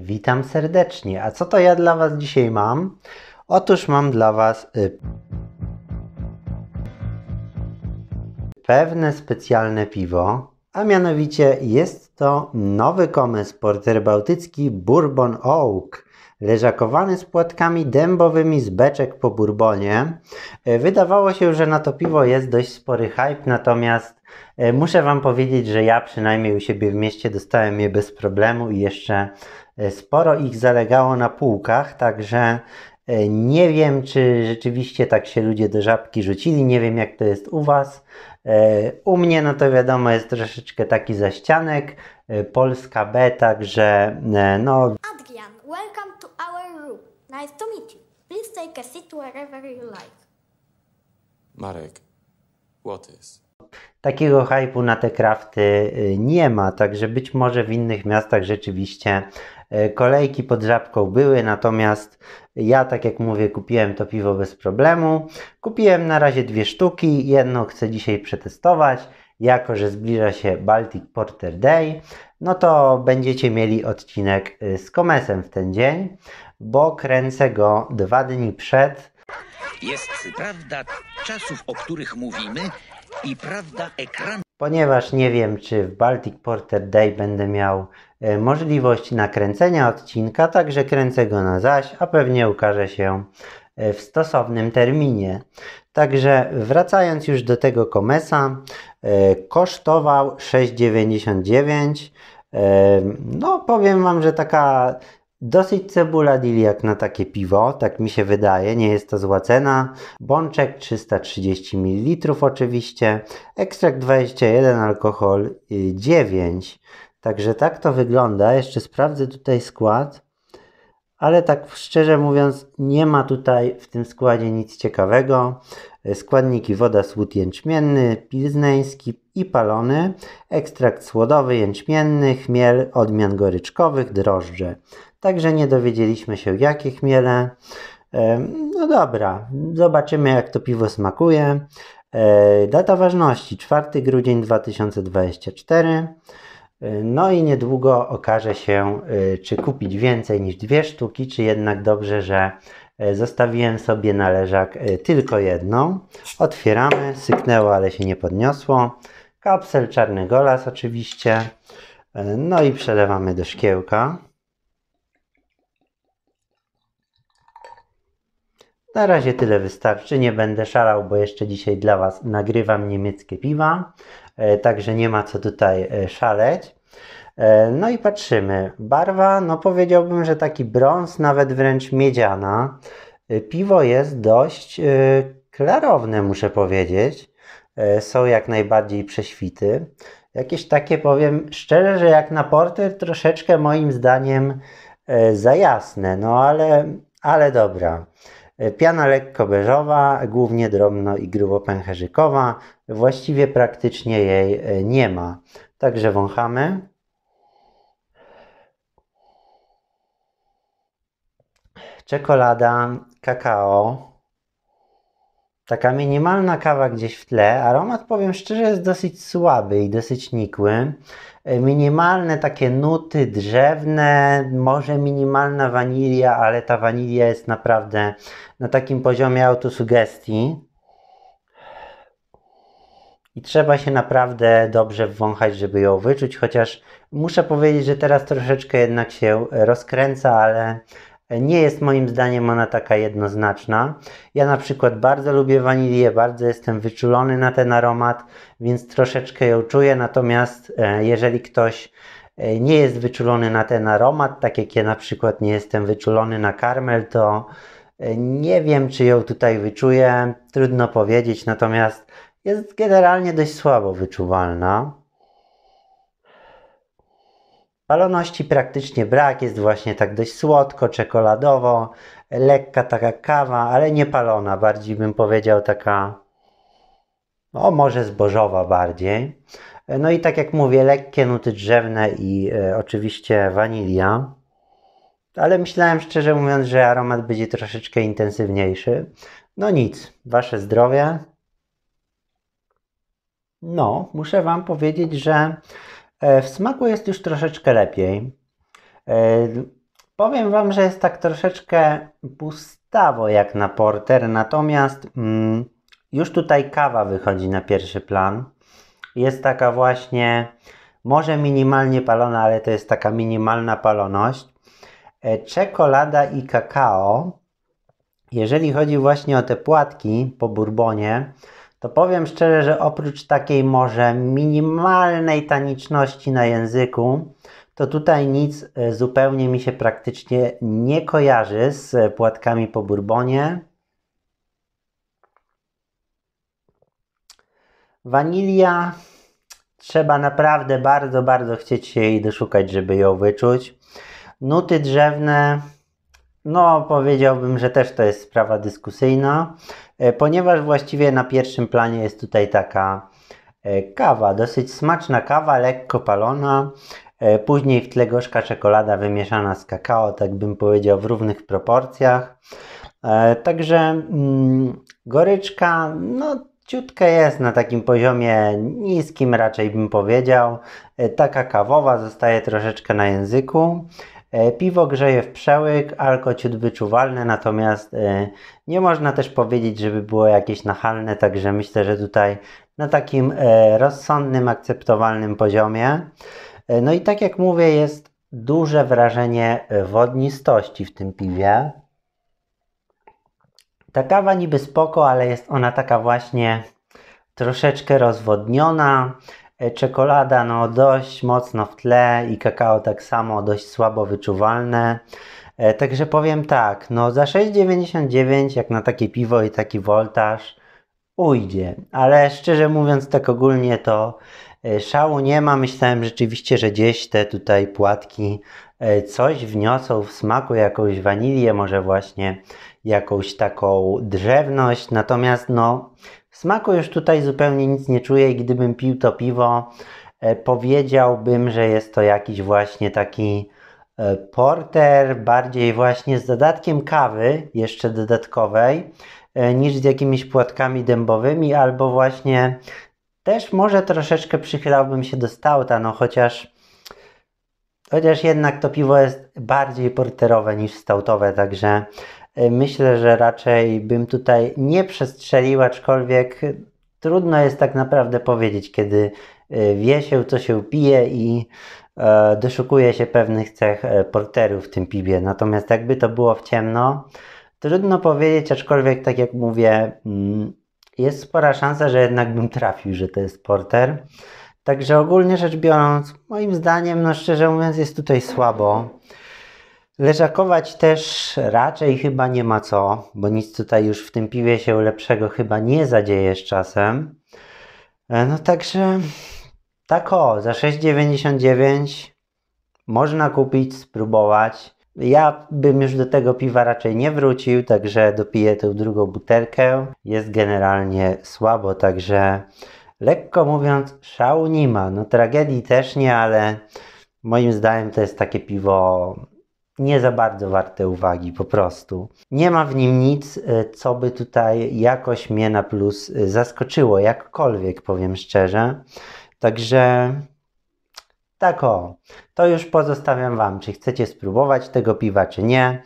Witam serdecznie. A co to ja dla Was dzisiaj mam? Otóż mam dla Was y, pewne specjalne piwo, a mianowicie jest to nowy komes porter bałtycki Bourbon Oak leżakowany z płatkami dębowymi z beczek po Bourbonie. E, wydawało się, że na to piwo jest dość spory hype, natomiast e, muszę Wam powiedzieć, że ja przynajmniej u siebie w mieście dostałem je bez problemu i jeszcze Sporo ich zalegało na półkach, także e, nie wiem, czy rzeczywiście tak się ludzie do żabki rzucili. Nie wiem, jak to jest u Was. E, u mnie, no to wiadomo, jest troszeczkę taki zaścianek. E, polska B, także no. Adrian, welcome to our room. Nice to meet you. Please take a seat wherever you like. Marek, what is? Takiego hypu na te krafty nie ma, także być może w innych miastach rzeczywiście E, kolejki pod żabką były, natomiast ja, tak jak mówię, kupiłem to piwo bez problemu. Kupiłem na razie dwie sztuki, jedno chcę dzisiaj przetestować. Jako, że zbliża się Baltic Porter Day, no to będziecie mieli odcinek y, z komesem w ten dzień, bo kręcę go dwa dni przed. Jest prawda czasów, o których mówimy, i prawda ekranu ponieważ nie wiem, czy w Baltic Porter Day będę miał e, możliwość nakręcenia odcinka, także kręcę go na zaś, a pewnie ukaże się e, w stosownym terminie. Także wracając już do tego komesa, e, kosztował 6,99. No powiem Wam, że taka Dosyć cebula deal jak na takie piwo, tak mi się wydaje, nie jest to zła cena. Bączek 330 ml oczywiście, ekstrakt 21, alkohol 9. Y, Także tak to wygląda. Jeszcze sprawdzę tutaj skład, ale tak szczerze mówiąc, nie ma tutaj w tym składzie nic ciekawego. Y, składniki woda, słód jęczmienny, pilzneński i palony, ekstrakt słodowy jęczmienny, chmiel, odmian goryczkowych, drożdże. Także nie dowiedzieliśmy się jakich chmiele. No dobra, zobaczymy jak to piwo smakuje. E, data ważności 4 grudzień 2024. E, no i niedługo okaże się, e, czy kupić więcej niż dwie sztuki, czy jednak dobrze, że zostawiłem sobie należak tylko jedną. Otwieramy, syknęło, ale się nie podniosło. Kapsel czarny golas oczywiście. No i przelewamy do szkiełka. Na razie tyle wystarczy, nie będę szalał, bo jeszcze dzisiaj dla Was nagrywam niemieckie piwa, e, także nie ma co tutaj e, szaleć. E, no i patrzymy, barwa, no powiedziałbym, że taki brąz, nawet wręcz miedziana. Piwo jest dość klarowne, muszę powiedzieć. Są jak najbardziej prześwity. Jakieś takie, powiem szczerze, że jak na porter troszeczkę moim zdaniem za jasne, no ale, ale dobra. E, piana lekko beżowa, głównie drobno i grubo pęcherzykowa. Właściwie praktycznie jej e, nie ma. Także wąchamy. Czekolada, kakao, Taka minimalna kawa gdzieś w tle. Aromat, powiem szczerze, jest dosyć słaby i dosyć nikły. E, minimalne takie nuty drzewne, może minimalna wanilia, ale ta wanilia jest naprawdę na takim poziomie autosugestii. I trzeba się naprawdę dobrze wąchać żeby ją wyczuć, chociaż muszę powiedzieć, że teraz troszeczkę jednak się rozkręca, ale nie jest moim zdaniem ona taka jednoznaczna. Ja na przykład bardzo lubię wanilię, bardzo jestem wyczulony na ten aromat, więc troszeczkę ją czuję. Natomiast e, jeżeli ktoś e, nie jest wyczulony na ten aromat, tak jak ja na przykład nie jestem wyczulony na karmel, to e, nie wiem, czy ją tutaj wyczuję. Trudno powiedzieć, natomiast jest generalnie dość słabo wyczuwalna. Paloności praktycznie brak, jest właśnie tak dość słodko, czekoladowo, lekka taka kawa, ale nie palona, bardziej bym powiedział taka, o no, może zbożowa bardziej. No i tak jak mówię, lekkie nuty drzewne i e, oczywiście wanilia. Ale myślałem szczerze mówiąc, że aromat będzie troszeczkę intensywniejszy. No nic, wasze zdrowie. No, muszę wam powiedzieć, że E, w smaku jest już troszeczkę lepiej. E, powiem Wam, że jest tak troszeczkę pustawo jak na porter, natomiast mm, już tutaj kawa wychodzi na pierwszy plan. Jest taka właśnie, może minimalnie palona, ale to jest taka minimalna paloność. E, czekolada i kakao. Jeżeli chodzi właśnie o te płatki po bourbonie, to powiem szczerze, że oprócz takiej może minimalnej taniczności na języku, to tutaj nic e, zupełnie mi się praktycznie nie kojarzy z e, płatkami po bourbonie. Wanilia trzeba naprawdę bardzo, bardzo chcieć się jej doszukać, żeby ją wyczuć. Nuty drzewne no, powiedziałbym, że też to jest sprawa dyskusyjna, e, ponieważ właściwie na pierwszym planie jest tutaj taka e, kawa, dosyć smaczna kawa, lekko palona. E, później w tle gorzka czekolada wymieszana z kakao, tak bym powiedział, w równych proporcjach. Także mm, goryczka, no ciutka jest na takim poziomie niskim, raczej bym powiedział. Taka kawowa zostaje troszeczkę na języku. E, piwo grzeje w przełyk, alko ciut wyczuwalne, natomiast e, nie można też powiedzieć, żeby było jakieś nachalne, także myślę, że tutaj na takim e, rozsądnym, akceptowalnym poziomie. No i tak jak mówię, jest duże wrażenie wodnistości w tym piwie. Ta kawa niby spoko, ale jest ona taka właśnie troszeczkę rozwodniona, E, czekolada no dość mocno w tle i kakao tak samo dość słabo wyczuwalne. E, także powiem tak, no za 6,99 jak na takie piwo i taki woltaż ujdzie. Ale szczerze mówiąc tak ogólnie to e, szału nie ma. Myślałem rzeczywiście, że gdzieś te tutaj płatki coś wniosą w smaku, jakąś wanilię, może właśnie jakąś taką drzewność. Natomiast no Smaku już tutaj zupełnie nic nie czuję i gdybym pił to piwo, e, powiedziałbym, że jest to jakiś właśnie taki e, porter, bardziej właśnie z dodatkiem kawy, jeszcze dodatkowej, e, niż z jakimiś płatkami dębowymi, albo właśnie też może troszeczkę przychylałbym się do stauta, no chociaż chociaż jednak to piwo jest bardziej porterowe niż stautowe, także E, myślę, że raczej bym tutaj nie przestrzelił, aczkolwiek trudno jest tak naprawdę powiedzieć, kiedy e, wie się, co się pije i e, doszukuje się pewnych cech porterów w tym piwie. Natomiast jakby to było w ciemno, trudno powiedzieć, aczkolwiek tak jak mówię, mm, jest spora szansa, że jednak bym trafił, że to jest porter. Także ogólnie rzecz biorąc, moim zdaniem, no szczerze mówiąc, jest tutaj słabo. Leżakować też raczej chyba nie ma co, bo nic tutaj już w tym piwie się lepszego chyba nie zadzieje z czasem. E, no także tak o, za 6,99 można kupić, spróbować. Ja bym już do tego piwa raczej nie wrócił, także dopiję tę drugą butelkę. Jest generalnie słabo, także lekko mówiąc, szału nie ma. No tragedii też nie, ale moim zdaniem to jest takie piwo nie za bardzo warte uwagi po prostu. Nie ma w nim nic, e, co by tutaj jakoś mnie na plus e, zaskoczyło, jakkolwiek powiem szczerze. Także tak o, to już pozostawiam Wam, czy chcecie spróbować tego piwa, czy nie.